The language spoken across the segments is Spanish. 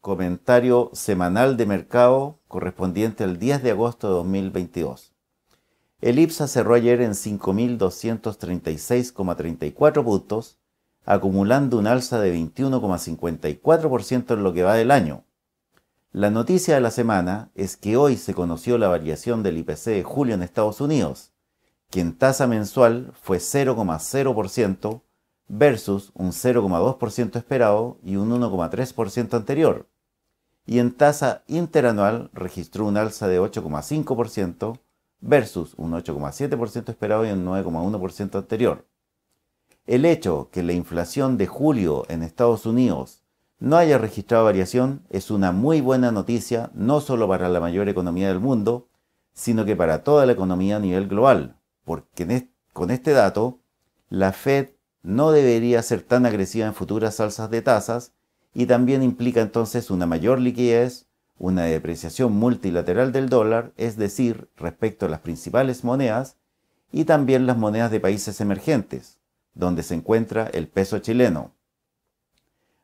comentario semanal de mercado correspondiente al 10 de agosto de 2022. El IPSA cerró ayer en 5.236,34 puntos, acumulando un alza de 21,54% en lo que va del año. La noticia de la semana es que hoy se conoció la variación del IPC de julio en Estados Unidos, que en tasa mensual fue 0,0%, versus un 0,2% esperado y un 1,3% anterior. Y en tasa interanual registró un alza de 8,5% versus un 8,7% esperado y un 9,1% anterior. El hecho que la inflación de julio en Estados Unidos no haya registrado variación es una muy buena noticia no solo para la mayor economía del mundo, sino que para toda la economía a nivel global, porque con este dato la Fed no debería ser tan agresiva en futuras alzas de tasas y también implica entonces una mayor liquidez, una depreciación multilateral del dólar, es decir, respecto a las principales monedas, y también las monedas de países emergentes, donde se encuentra el peso chileno.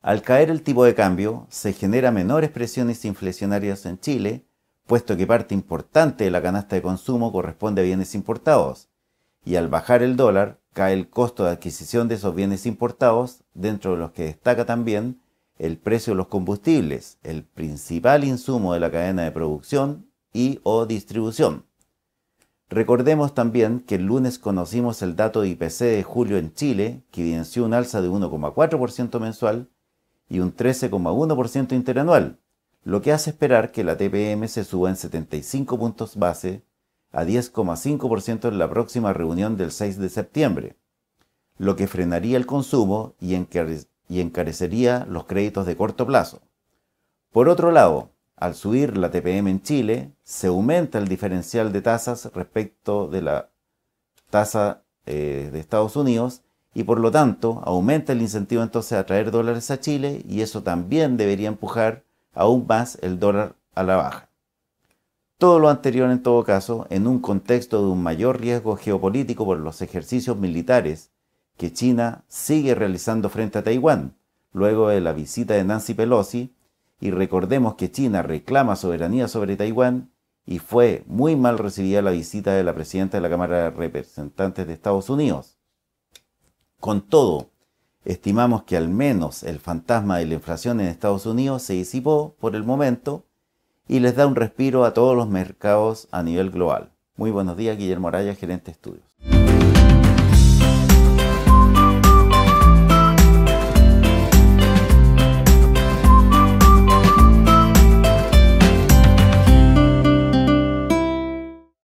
Al caer el tipo de cambio, se genera menores presiones inflacionarias en Chile, puesto que parte importante de la canasta de consumo corresponde a bienes importados, y al bajar el dólar, cae el costo de adquisición de esos bienes importados, dentro de los que destaca también el precio de los combustibles, el principal insumo de la cadena de producción y o distribución. Recordemos también que el lunes conocimos el dato de IPC de julio en Chile, que evidenció un alza de 1,4% mensual y un 13,1% interanual, lo que hace esperar que la TPM se suba en 75 puntos base a 10,5% en la próxima reunión del 6 de septiembre, lo que frenaría el consumo y, encarecería los créditos de corto plazo. Por otro lado, al subir la TPM en Chile, se aumenta el diferencial de tasas respecto de la tasa eh, de Estados Unidos y por lo tanto aumenta el incentivo entonces a traer dólares a Chile y eso también debería empujar aún más el dólar a la baja. Todo lo anterior, en todo caso, en un contexto de un mayor riesgo geopolítico por los ejercicios militares que China sigue realizando frente a Taiwán, luego de la visita de Nancy Pelosi, y recordemos que China reclama soberanía sobre Taiwán y fue muy mal recibida la visita de la presidenta de la Cámara de Representantes de Estados Unidos. Con todo, estimamos que al menos el fantasma de la inflación en Estados Unidos se disipó por el momento y les da un respiro a todos los mercados a nivel global. Muy buenos días, Guillermo Araya, gerente de estudios.